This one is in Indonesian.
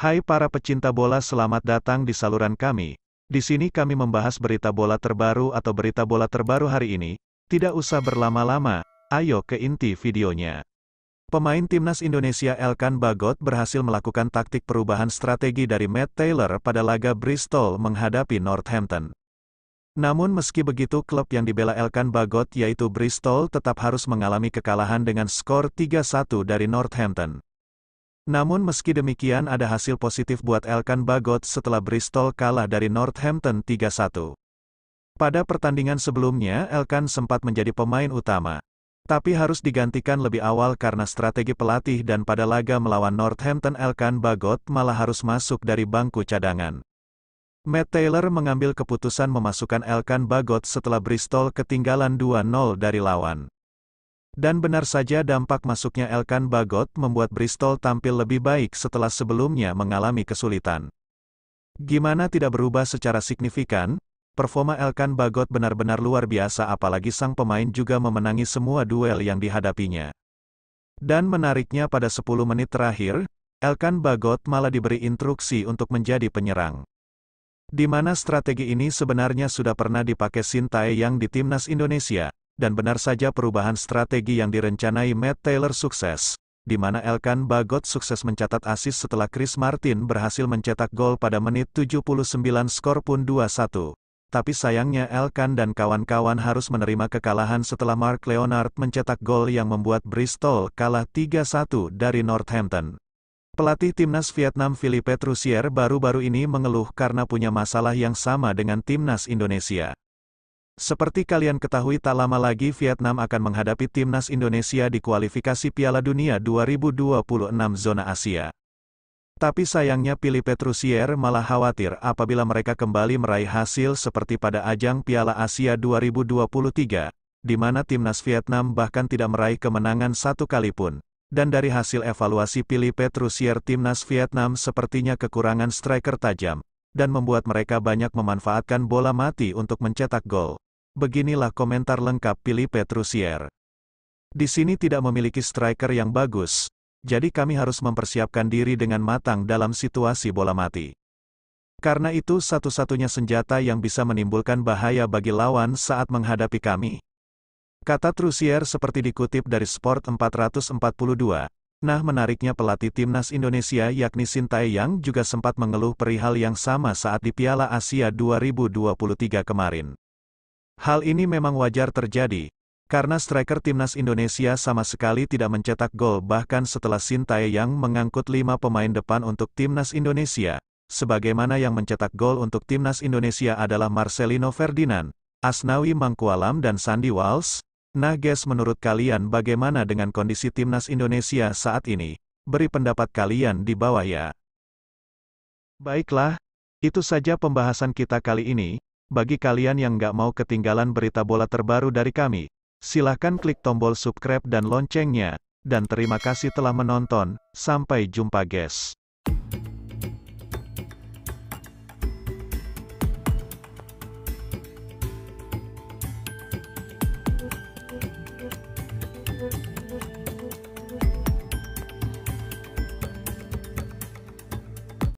Hai para pecinta bola selamat datang di saluran kami. Di sini kami membahas berita bola terbaru atau berita bola terbaru hari ini. Tidak usah berlama-lama, ayo ke inti videonya. Pemain timnas Indonesia Elkan Bagot berhasil melakukan taktik perubahan strategi dari Matt Taylor pada laga Bristol menghadapi Northampton. Namun meski begitu klub yang dibela Elkan Bagot yaitu Bristol tetap harus mengalami kekalahan dengan skor 3-1 dari Northampton. Namun meski demikian ada hasil positif buat Elkan Bagot setelah Bristol kalah dari Northampton 3-1. Pada pertandingan sebelumnya Elkan sempat menjadi pemain utama. Tapi harus digantikan lebih awal karena strategi pelatih dan pada laga melawan Northampton Elkan Bagot malah harus masuk dari bangku cadangan. Matt Taylor mengambil keputusan memasukkan Elkan Bagot setelah Bristol ketinggalan 2-0 dari lawan. Dan benar saja dampak masuknya Elkan Bagot membuat Bristol tampil lebih baik setelah sebelumnya mengalami kesulitan. Gimana tidak berubah secara signifikan? Performa Elkan Bagot benar-benar luar biasa apalagi sang pemain juga memenangi semua duel yang dihadapinya. Dan menariknya pada 10 menit terakhir, Elkan Bagot malah diberi instruksi untuk menjadi penyerang. Di mana strategi ini sebenarnya sudah pernah dipakai Sintae yang di timnas Indonesia, dan benar saja perubahan strategi yang direncanai Matt Taylor sukses, di mana Elkan Bagot sukses mencatat asis setelah Chris Martin berhasil mencetak gol pada menit 79 skor pun 2-1. Tapi sayangnya Elkan dan kawan-kawan harus menerima kekalahan setelah Mark Leonard mencetak gol yang membuat Bristol kalah 3-1 dari Northampton. Pelatih timnas Vietnam Philippe Trussier baru-baru ini mengeluh karena punya masalah yang sama dengan timnas Indonesia. Seperti kalian ketahui tak lama lagi Vietnam akan menghadapi timnas Indonesia di kualifikasi Piala Dunia 2026 zona Asia. Tapi sayangnya Pili Petrusier malah khawatir apabila mereka kembali meraih hasil seperti pada ajang Piala Asia 2023, di mana timnas Vietnam bahkan tidak meraih kemenangan satu kali pun. Dan dari hasil evaluasi Pili Petrusier timnas Vietnam sepertinya kekurangan striker tajam, dan membuat mereka banyak memanfaatkan bola mati untuk mencetak gol. Beginilah komentar lengkap Philippe Trussier. Di sini tidak memiliki striker yang bagus, jadi kami harus mempersiapkan diri dengan matang dalam situasi bola mati. Karena itu satu-satunya senjata yang bisa menimbulkan bahaya bagi lawan saat menghadapi kami. Kata Trussier seperti dikutip dari Sport 442, Nah menariknya pelatih timnas Indonesia yakni Sintayang juga sempat mengeluh perihal yang sama saat di Piala Asia 2023 kemarin. Hal ini memang wajar terjadi, karena striker timnas Indonesia sama sekali tidak mencetak gol bahkan setelah Sintayang mengangkut lima pemain depan untuk timnas Indonesia, sebagaimana yang mencetak gol untuk timnas Indonesia adalah Marcelino Ferdinand, Asnawi Mangkualam dan Sandy Walsh, Nah guys menurut kalian bagaimana dengan kondisi timnas Indonesia saat ini? Beri pendapat kalian di bawah ya. Baiklah, itu saja pembahasan kita kali ini. Bagi kalian yang nggak mau ketinggalan berita bola terbaru dari kami, silahkan klik tombol subscribe dan loncengnya. Dan terima kasih telah menonton, sampai jumpa guys.